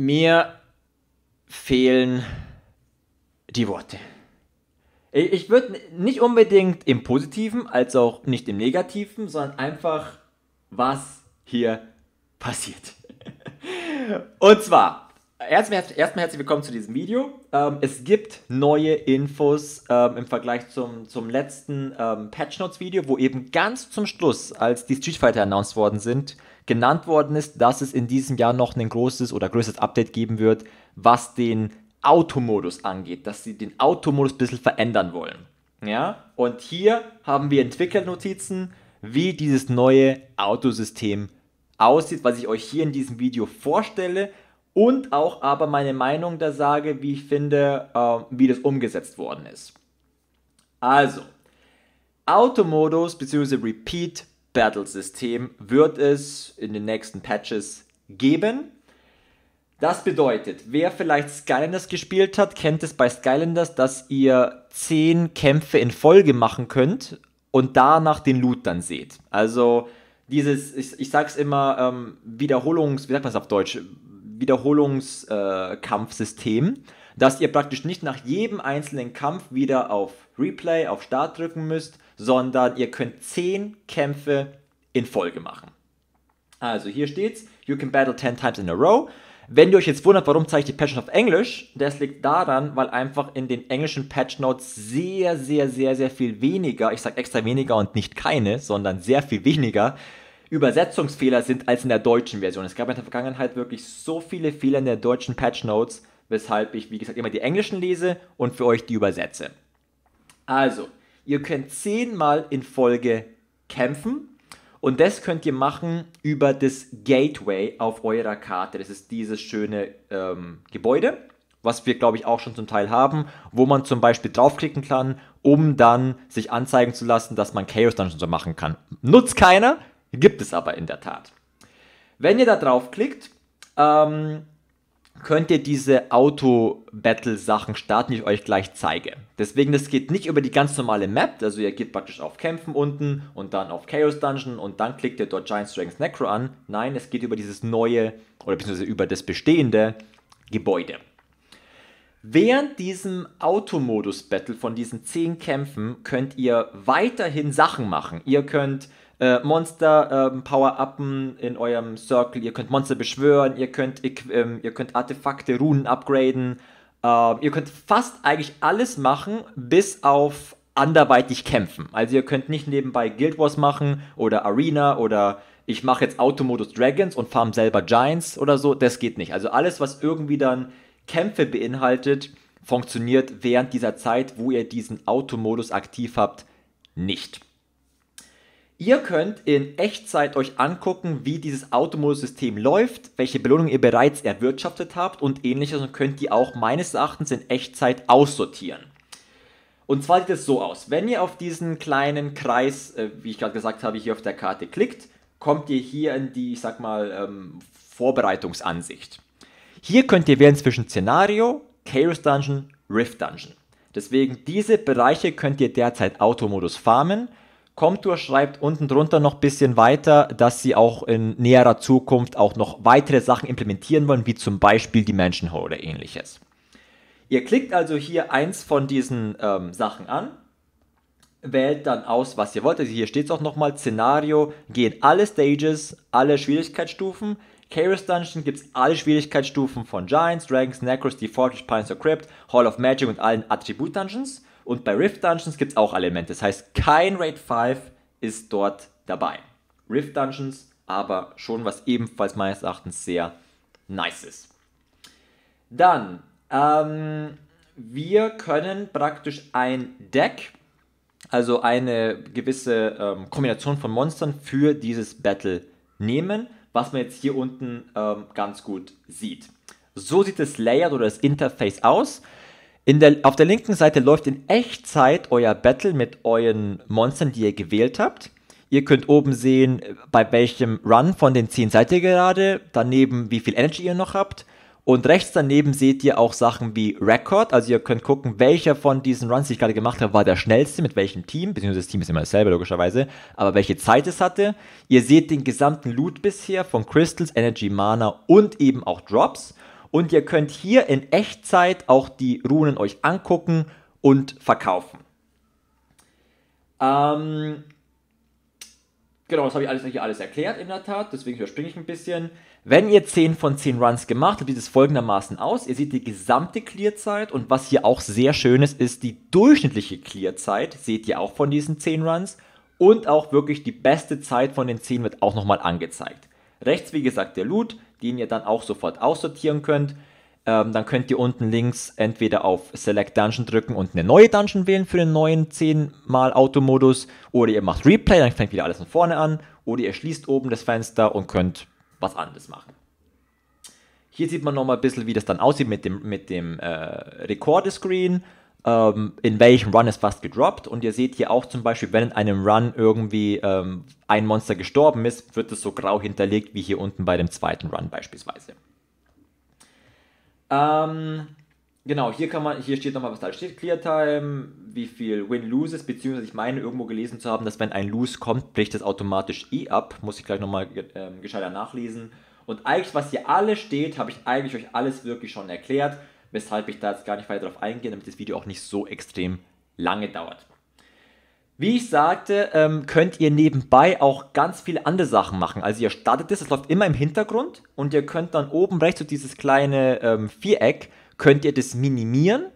Mir fehlen die Worte. Ich würde nicht unbedingt im Positiven, als auch nicht im Negativen, sondern einfach, was hier passiert. Und zwar, Erstmal, erstmal herzlich willkommen zu diesem Video. Ähm, es gibt neue Infos ähm, im Vergleich zum, zum letzten ähm, Patch Notes Video, wo eben ganz zum Schluss, als die Street Fighter announced worden sind, genannt worden ist, dass es in diesem Jahr noch ein großes oder größeres Update geben wird, was den Automodus angeht, dass sie den Automodus ein bisschen verändern wollen. Ja? Und hier haben wir Entwicklernotizen, wie dieses neue Autosystem aussieht, was ich euch hier in diesem Video vorstelle und auch aber meine Meinung da sage, wie ich finde, äh, wie das umgesetzt worden ist. Also, Automodus bzw. Repeat Battle System wird es in den nächsten Patches geben. Das bedeutet, wer vielleicht Skylanders gespielt hat, kennt es bei Skylanders, dass ihr 10 Kämpfe in Folge machen könnt und danach den Loot dann seht. Also dieses, ich, ich sag's immer, ähm, Wiederholungs, wie sagt man es auf Deutsch? Wiederholungskampfsystem, äh, dass ihr praktisch nicht nach jedem einzelnen Kampf wieder auf Replay, auf Start drücken müsst, sondern ihr könnt 10 Kämpfe in Folge machen. Also hier steht's, you can battle 10 times in a row. Wenn ihr euch jetzt wundert, warum zeige ich die Patch auf Englisch, das liegt daran, weil einfach in den englischen Patch Notes sehr, sehr, sehr, sehr viel weniger, ich sage extra weniger und nicht keine, sondern sehr viel weniger Übersetzungsfehler sind als in der deutschen Version. Es gab in der Vergangenheit wirklich so viele Fehler in der deutschen Patch Notes, weshalb ich, wie gesagt, immer die englischen lese und für euch die übersetze. Also, ihr könnt zehnmal in Folge kämpfen und das könnt ihr machen über das Gateway auf eurer Karte. Das ist dieses schöne ähm, Gebäude, was wir, glaube ich, auch schon zum Teil haben, wo man zum Beispiel draufklicken kann, um dann sich anzeigen zu lassen, dass man Chaos Dungeons so machen kann. Nutzt keiner, Gibt es aber in der Tat. Wenn ihr da drauf klickt, ähm, könnt ihr diese Auto-Battle-Sachen starten, die ich euch gleich zeige. Deswegen, das geht nicht über die ganz normale Map, also ihr geht praktisch auf Kämpfen unten und dann auf Chaos Dungeon und dann klickt ihr dort Giant Strength Necro an. Nein, es geht über dieses neue, oder beziehungsweise über das bestehende Gebäude. Während diesem Automodus-Battle von diesen 10 Kämpfen könnt ihr weiterhin Sachen machen. Ihr könnt äh, Monster ähm, Power-Uppen in eurem Circle. Ihr könnt Monster beschwören, ihr könnt, ähm, ihr könnt Artefakte, Runen upgraden. Ähm, ihr könnt fast eigentlich alles machen, bis auf anderweitig kämpfen. Also ihr könnt nicht nebenbei Guild Wars machen oder Arena oder ich mache jetzt Automodus Dragons und farm selber Giants oder so. Das geht nicht. Also alles, was irgendwie dann Kämpfe beinhaltet, funktioniert während dieser Zeit, wo ihr diesen Automodus aktiv habt, nicht. Ihr könnt in Echtzeit euch angucken, wie dieses Automodus-System läuft, welche Belohnung ihr bereits erwirtschaftet habt und ähnliches und könnt die auch meines Erachtens in Echtzeit aussortieren. Und zwar sieht es so aus, wenn ihr auf diesen kleinen Kreis, äh, wie ich gerade gesagt habe, hier auf der Karte klickt, kommt ihr hier in die, ich sag mal, ähm, Vorbereitungsansicht. Hier könnt ihr wählen zwischen Szenario, Chaos Dungeon, Rift Dungeon. Deswegen diese Bereiche könnt ihr derzeit Automodus farmen Comtour schreibt unten drunter noch ein bisschen weiter, dass sie auch in näherer Zukunft auch noch weitere Sachen implementieren wollen, wie zum Beispiel Dimension Hole oder ähnliches. Ihr klickt also hier eins von diesen ähm, Sachen an, wählt dann aus, was ihr wollt. Also hier steht es auch nochmal, Szenario, gehen alle Stages, alle Schwierigkeitsstufen. Chaos Dungeon gibt es alle Schwierigkeitsstufen von Giants, Dragons, Necros, The Fortress, Pines of Crypt, Hall of Magic und allen Attribut Dungeons. Und bei Rift Dungeons gibt es auch Elemente. Das heißt, kein Raid 5 ist dort dabei. Rift Dungeons aber schon was ebenfalls meines Erachtens sehr nice ist. Dann, ähm, wir können praktisch ein Deck, also eine gewisse ähm, Kombination von Monstern für dieses Battle nehmen, was man jetzt hier unten ähm, ganz gut sieht. So sieht das Layout oder das Interface aus der, auf der linken Seite läuft in Echtzeit euer Battle mit euren Monstern, die ihr gewählt habt. Ihr könnt oben sehen, äh, bei welchem Run von den 10 seid ihr gerade, daneben wie viel Energy ihr noch habt. Und rechts daneben seht ihr auch Sachen wie Record, also ihr könnt gucken, welcher von diesen Runs, die ich gerade gemacht habe, war der schnellste, mit welchem Team, beziehungsweise das Team ist immer dasselbe logischerweise, aber welche Zeit es hatte. Ihr seht den gesamten Loot bisher von Crystals, Energy, Mana und eben auch Drops und ihr könnt hier in Echtzeit auch die Runen euch angucken und verkaufen. Ähm, genau, das habe ich alles, hier alles erklärt in der Tat, deswegen überspringe ich ein bisschen. Wenn ihr 10 von 10 Runs gemacht habt, sieht es folgendermaßen aus. Ihr seht die gesamte Clearzeit und was hier auch sehr schön ist, ist die durchschnittliche Clearzeit, seht ihr auch von diesen 10 Runs. Und auch wirklich die beste Zeit von den 10 wird auch nochmal angezeigt. Rechts, wie gesagt, der Loot, den ihr dann auch sofort aussortieren könnt. Ähm, dann könnt ihr unten links entweder auf Select Dungeon drücken und eine neue Dungeon wählen für den neuen 10 mal Automodus. Oder ihr macht Replay, dann fängt wieder alles von vorne an. Oder ihr schließt oben das Fenster und könnt was anderes machen. Hier sieht man nochmal ein bisschen, wie das dann aussieht mit dem, mit dem äh, Record-Screen ähm, in welchem Run ist was gedroppt. Und ihr seht hier auch zum Beispiel, wenn in einem Run irgendwie ähm, ein Monster gestorben ist, wird es so grau hinterlegt wie hier unten bei dem zweiten Run beispielsweise. Ähm, genau, hier kann man, hier steht nochmal, was da steht, Clear Time, wie viel Win-Loses, beziehungsweise ich meine irgendwo gelesen zu haben, dass wenn ein Lose kommt, bricht das automatisch E ab. Muss ich gleich nochmal ähm, gescheiter nachlesen. Und eigentlich, was hier alles steht, habe ich eigentlich euch alles wirklich schon erklärt weshalb ich da jetzt gar nicht weiter darauf eingehe, damit das Video auch nicht so extrem lange dauert. Wie ich sagte, ähm, könnt ihr nebenbei auch ganz viele andere Sachen machen. Also ihr startet das, es läuft immer im Hintergrund und ihr könnt dann oben rechts so dieses kleine ähm, Viereck, könnt ihr das minimieren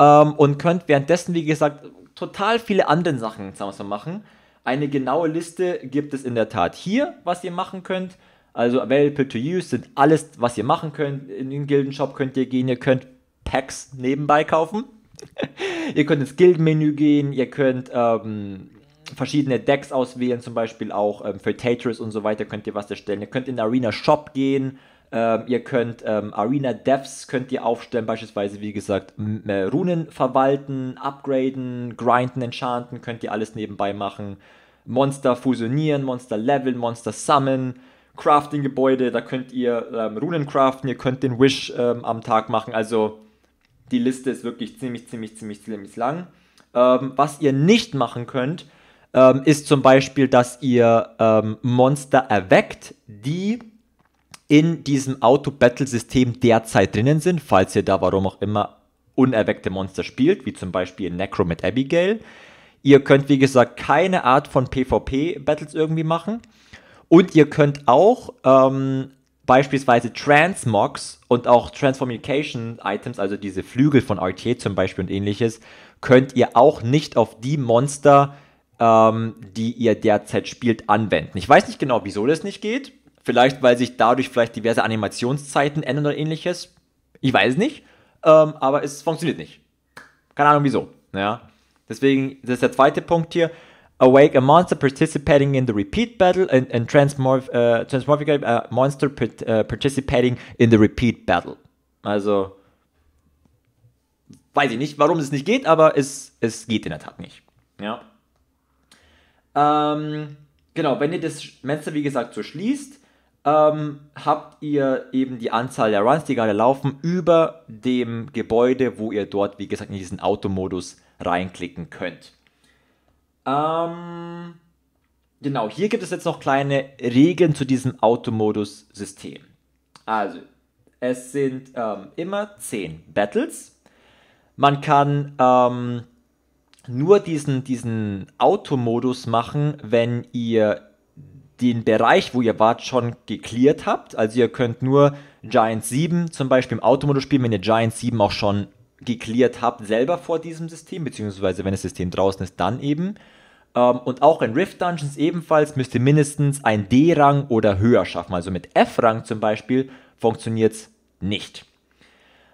ähm, und könnt währenddessen, wie gesagt, total viele andere Sachen zusammen machen. Eine genaue Liste gibt es in der Tat hier, was ihr machen könnt. Also available to use sind alles, was ihr machen könnt. In den Gildenshop könnt ihr gehen, ihr könnt Packs nebenbei kaufen. ihr könnt ins Gildenmenü gehen, ihr könnt ähm, verschiedene Decks auswählen, zum Beispiel auch ähm, für Tetris und so weiter könnt ihr was erstellen. Ihr könnt in den Arena Shop gehen, ähm, ihr könnt ähm, Arena Devs könnt ihr aufstellen, beispielsweise wie gesagt äh, Runen verwalten, upgraden, grinden, enchanten, könnt ihr alles nebenbei machen. Monster fusionieren, Monster leveln, Monster summonen Crafting-Gebäude, da könnt ihr ähm, Runen craften, ihr könnt den Wish ähm, am Tag machen. Also die Liste ist wirklich ziemlich, ziemlich, ziemlich, ziemlich lang. Ähm, was ihr nicht machen könnt, ähm, ist zum Beispiel, dass ihr ähm, Monster erweckt, die in diesem Auto-Battle-System derzeit drinnen sind, falls ihr da warum auch immer unerweckte Monster spielt, wie zum Beispiel Necro mit Abigail. Ihr könnt, wie gesagt, keine Art von PvP-Battles irgendwie machen. Und ihr könnt auch ähm, beispielsweise Transmogs und auch Transformication Items, also diese Flügel von RT zum Beispiel und ähnliches, könnt ihr auch nicht auf die Monster, ähm, die ihr derzeit spielt, anwenden. Ich weiß nicht genau, wieso das nicht geht. Vielleicht, weil sich dadurch vielleicht diverse Animationszeiten ändern oder ähnliches. Ich weiß nicht. Ähm, aber es funktioniert nicht. Keine Ahnung wieso. Ja. Deswegen, das ist der zweite Punkt hier awake a monster participating in the repeat battle and, and transmorph, uh, transmorphic uh, monster part, uh, participating in the repeat battle. Also, weiß ich nicht, warum es nicht geht, aber es, es geht in der Tat nicht. Ja. Ähm, genau, wenn ihr das Fenster, wie gesagt, so schließt, ähm, habt ihr eben die Anzahl der Runs, die gerade laufen, über dem Gebäude, wo ihr dort, wie gesagt, in diesen Automodus reinklicken könnt. Ähm, genau, hier gibt es jetzt noch kleine Regeln zu diesem Automodus-System. Also, es sind ähm, immer 10 Battles. Man kann ähm, nur diesen, diesen Automodus machen, wenn ihr den Bereich, wo ihr wart, schon geklärt habt. Also ihr könnt nur Giant 7 zum Beispiel im Automodus spielen, wenn ihr Giant 7 auch schon geklärt habt, selber vor diesem System, beziehungsweise wenn das System draußen ist, dann eben. Ähm, und auch in Rift Dungeons ebenfalls müsst ihr mindestens ein D-Rang oder höher schaffen. Also mit F-Rang zum Beispiel funktioniert es nicht.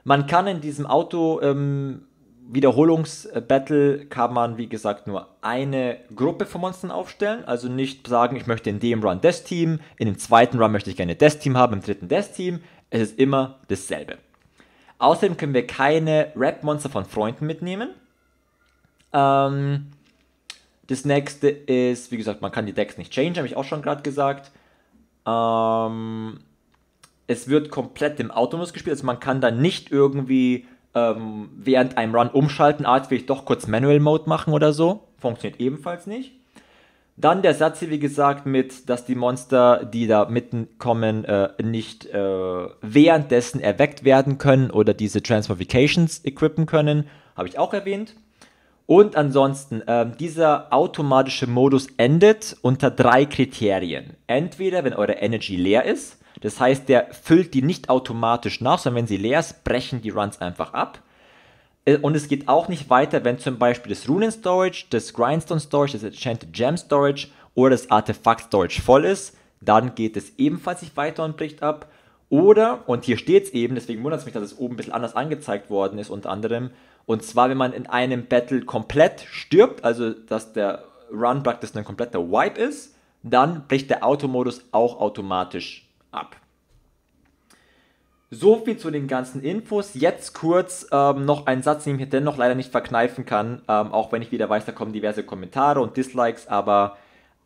Man kann in diesem Auto ähm, Wiederholungsbattle kann man, wie gesagt, nur eine Gruppe von Monstern aufstellen. Also nicht sagen, ich möchte in dem Run das Team, in dem zweiten Run möchte ich gerne das Team haben, im dritten das Team. Es ist immer dasselbe. Außerdem können wir keine Rap-Monster von Freunden mitnehmen. Ähm, das nächste ist, wie gesagt, man kann die Decks nicht change, habe ich auch schon gerade gesagt. Ähm, es wird komplett im Automodus gespielt, also man kann da nicht irgendwie ähm, während einem Run umschalten, ah, will ich doch kurz Manual Mode machen oder so. Funktioniert ebenfalls nicht. Dann der Satz hier, wie gesagt, mit, dass die Monster, die da mitten kommen, äh, nicht äh, währenddessen erweckt werden können oder diese Transmodifications equippen können, habe ich auch erwähnt. Und ansonsten, äh, dieser automatische Modus endet unter drei Kriterien. Entweder, wenn eure Energy leer ist, das heißt, der füllt die nicht automatisch nach, sondern wenn sie leer ist, brechen die Runs einfach ab. Äh, und es geht auch nicht weiter, wenn zum Beispiel das Runen Storage, das Grindstone Storage, das Enchanted Gem Storage oder das Artefakt Storage voll ist. Dann geht es ebenfalls nicht weiter und bricht ab. Oder, und hier steht es eben, deswegen wundert es mich, dass es oben ein bisschen anders angezeigt worden ist, unter anderem, und zwar, wenn man in einem Battle komplett stirbt, also dass der Run praktisch ein kompletter Wipe ist, dann bricht der Automodus auch automatisch ab. So viel zu den ganzen Infos. Jetzt kurz ähm, noch ein Satz, den ich mir dennoch leider nicht verkneifen kann, ähm, auch wenn ich wieder weiß, da kommen diverse Kommentare und Dislikes, aber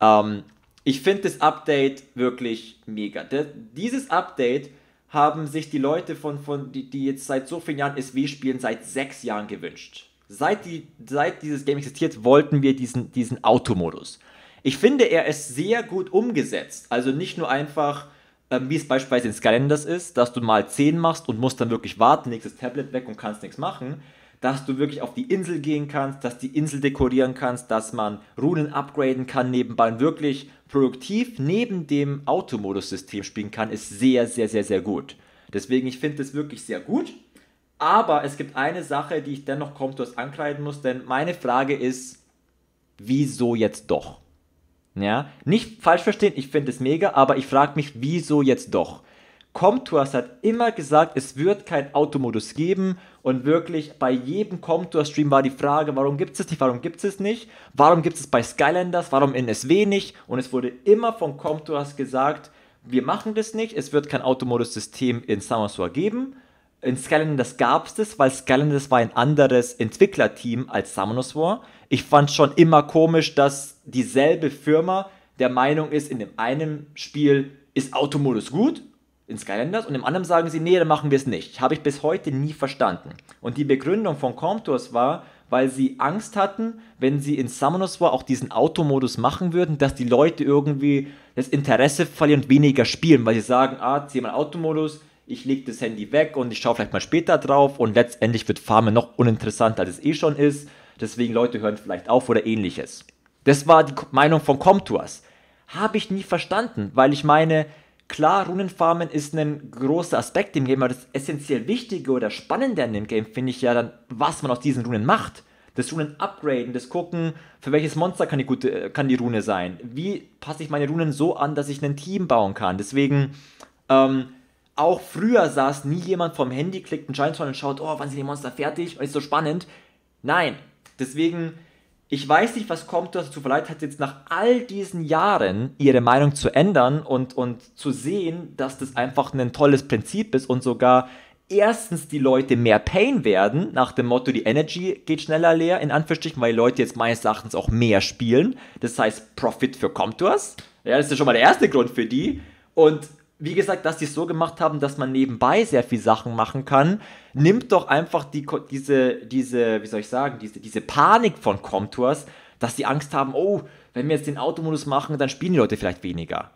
ähm, ich finde das Update wirklich mega. De dieses Update haben sich die Leute von, von die, die jetzt seit so vielen Jahren SW spielen, seit sechs Jahren gewünscht. Seit, die, seit dieses Game existiert, wollten wir diesen, diesen Automodus. Ich finde, er ist sehr gut umgesetzt. Also nicht nur einfach, ähm, wie es beispielsweise in Skylanders ist, dass du mal 10 machst und musst dann wirklich warten, nächstes Tablet weg und kannst nichts machen, dass du wirklich auf die Insel gehen kannst, dass die Insel dekorieren kannst, dass man Runen upgraden kann nebenbei und wirklich produktiv neben dem Automodus-System spielen kann, ist sehr, sehr, sehr, sehr gut. Deswegen, ich finde es wirklich sehr gut. Aber es gibt eine Sache, die ich dennoch komplett ankreiden muss, denn meine Frage ist, wieso jetzt doch? Ja, nicht falsch verstehen, ich finde es mega, aber ich frage mich, wieso jetzt doch? Comtours hat immer gesagt, es wird keinen Automodus geben. Und wirklich bei jedem Comtour-Stream war die Frage, warum gibt es nicht, warum gibt es nicht, warum gibt es bei Skylanders, warum in SW nicht. Und es wurde immer von Comtours gesagt, wir machen das nicht, es wird kein Automodus-System in Summersore geben. In Skylanders gab es das, weil Skylanders war ein anderes Entwicklerteam als Summoners War. Ich fand schon immer komisch, dass dieselbe Firma der Meinung ist, in dem einen Spiel ist Automodus gut in Skylanders und im anderen sagen sie, nee, dann machen wir es nicht. Habe ich bis heute nie verstanden. Und die Begründung von Comtours war, weil sie Angst hatten, wenn sie in Summoners War auch diesen Automodus machen würden, dass die Leute irgendwie das Interesse verlieren und weniger spielen, weil sie sagen, ah, zieh mal Automodus, ich lege das Handy weg und ich schaue vielleicht mal später drauf und letztendlich wird Farmen noch uninteressanter, als es eh schon ist. Deswegen Leute hören vielleicht auf oder ähnliches. Das war die Meinung von Comtours. Habe ich nie verstanden, weil ich meine, Klar, Runenfarmen ist ein großer Aspekt im Game, aber das essentiell Wichtige oder Spannende an dem Game finde ich ja dann, was man aus diesen Runen macht. Das Runen upgraden, das gucken, für welches Monster kann die, gute, äh, kann die Rune sein. Wie passe ich meine Runen so an, dass ich ein Team bauen kann? Deswegen, ähm, auch früher saß nie jemand vom Handy, klickt einen Giant und schaut, oh, wann sind die Monster fertig? Und ist so spannend. Nein, deswegen ich weiß nicht, was Compton dazu verleiht, hat, jetzt nach all diesen Jahren ihre Meinung zu ändern und, und zu sehen, dass das einfach ein tolles Prinzip ist und sogar erstens die Leute mehr Pain werden, nach dem Motto, die Energy geht schneller leer, in Anführungsstrichen, weil die Leute jetzt meines Erachtens auch mehr spielen. Das heißt, Profit für Comtours. Ja, das ist ja schon mal der erste Grund für die. Und wie gesagt, dass die es so gemacht haben, dass man nebenbei sehr viel Sachen machen kann, nimmt doch einfach die, diese, diese, wie soll ich sagen, diese, diese Panik von Comtours, dass die Angst haben, oh, wenn wir jetzt den Automodus machen, dann spielen die Leute vielleicht weniger.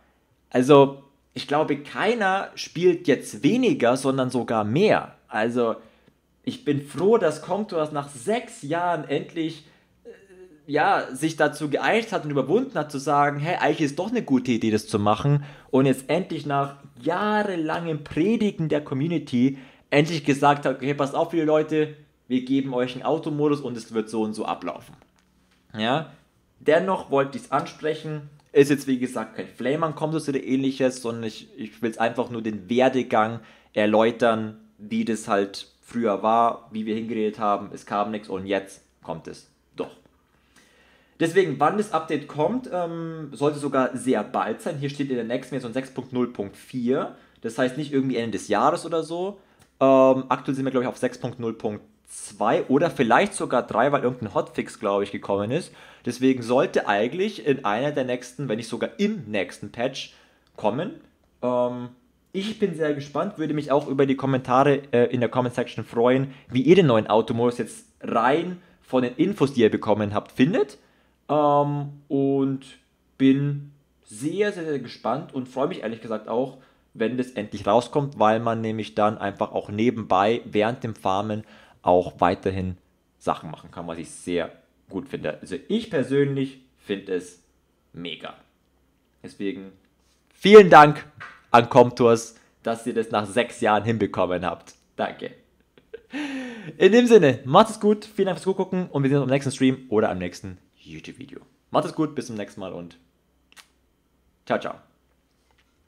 Also, ich glaube, keiner spielt jetzt weniger, sondern sogar mehr. Also, ich bin froh, dass Comtours nach sechs Jahren endlich ja, sich dazu geeinigt hat und überwunden hat, zu sagen, hey, eigentlich ist doch eine gute Idee, das zu machen. Und jetzt endlich nach jahrelangem Predigen der Community endlich gesagt hat, okay, passt auf, liebe Leute, wir geben euch einen Automodus und es wird so und so ablaufen. Ja, dennoch wollte ich es ansprechen. Ist jetzt, wie gesagt, kein flame Kommodus oder ähnliches, sondern ich, ich will es einfach nur den Werdegang erläutern, wie das halt früher war, wie wir hingeredet haben, es kam nichts und jetzt kommt es. Deswegen, wann das Update kommt, ähm, sollte sogar sehr bald sein. Hier steht in der nächsten Version 6.0.4. Das heißt nicht irgendwie Ende des Jahres oder so. Ähm, aktuell sind wir, glaube ich, auf 6.0.2 oder vielleicht sogar 3, weil irgendein Hotfix, glaube ich, gekommen ist. Deswegen sollte eigentlich in einer der nächsten, wenn nicht sogar im nächsten Patch kommen. Ähm, ich bin sehr gespannt, würde mich auch über die Kommentare äh, in der Comment Section freuen, wie ihr den neuen Automodus jetzt rein von den Infos, die ihr bekommen habt, findet. Ähm, und bin sehr, sehr, sehr gespannt und freue mich ehrlich gesagt auch, wenn das endlich rauskommt, weil man nämlich dann einfach auch nebenbei während dem Farmen auch weiterhin Sachen machen kann, was ich sehr gut finde. Also ich persönlich finde es mega. Deswegen vielen Dank an Comtours, dass ihr das nach sechs Jahren hinbekommen habt. Danke. In dem Sinne, macht es gut, vielen Dank fürs Zugucken und wir sehen uns im nächsten Stream oder am nächsten YouTube-Video. Macht es gut, bis zum nächsten Mal und ciao, ciao.